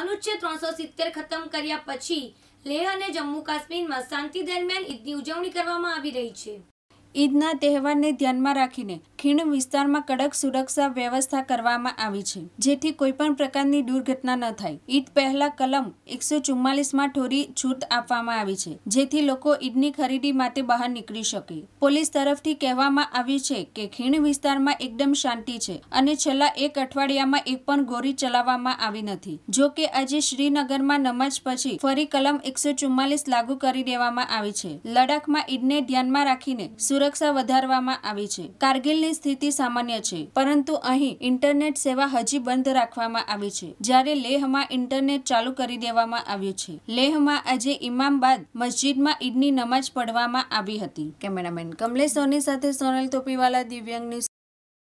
અનુચ્છેદ ત્રણસો સિત્તેર ખતમ કર્યા પછી લેહ અને જમ્મુ કાશ્મીરમાં શાંતિ દરમિયાન ઈદની ઉજવણી કરવામાં આવી રહી છે ઈદના તહેવારને ધ્યાનમાં રાખીને ખીણ વિસ્તારમાં કડક સુરક્ષા વ્યવસ્થા કરવામાં આવી છે જેથી કોઈપણ પ્રકારની દુર્ઘટના ન થાય ઈદ પહેલા કલમ એકસો ચુમ્માલીસમાં ઠોરી છૂટ આપવામાં આવી છે જેથી લોકો ઈદની ખરીદી માટે બહાર નીકળી શકે પોલીસ તરફથી કહેવામાં આવ્યું છે કે ખીણ વિસ્તારમાં એકદમ શાંતિ છે અને છેલ્લા એક અઠવાડિયામાં એક પણ ગોરી ચલાવવામાં આવી નથી જો કે આજે શ્રીનગરમાં નમાજ પછી ફરી કલમ એકસો લાગુ કરી દેવામાં આવી છે લડાખમાં ઈદને ધ્યાનમાં રાખીને સુરક્ષા વધારવામાં આવી છે કારગિલની બધી સ્થિતિ સામાન્ય છે પરંતુ અહીં ઇન્ટરનેટ સેવા હજી બંધ રાખવામાં આવી છે જ્યારે લેહમાં ઇન્ટરનેટ ચાલુ કરી દેવામાં આવ્યું છે લેહમાં આજે ઇમામ બાદ મસ્જિદમાં ઈદની નમાજ પઢવામાં આવી હતી કેમેરામેન કમલેશ સોની સાથે સોનલ તોપીવાલા દિવ્યાંગ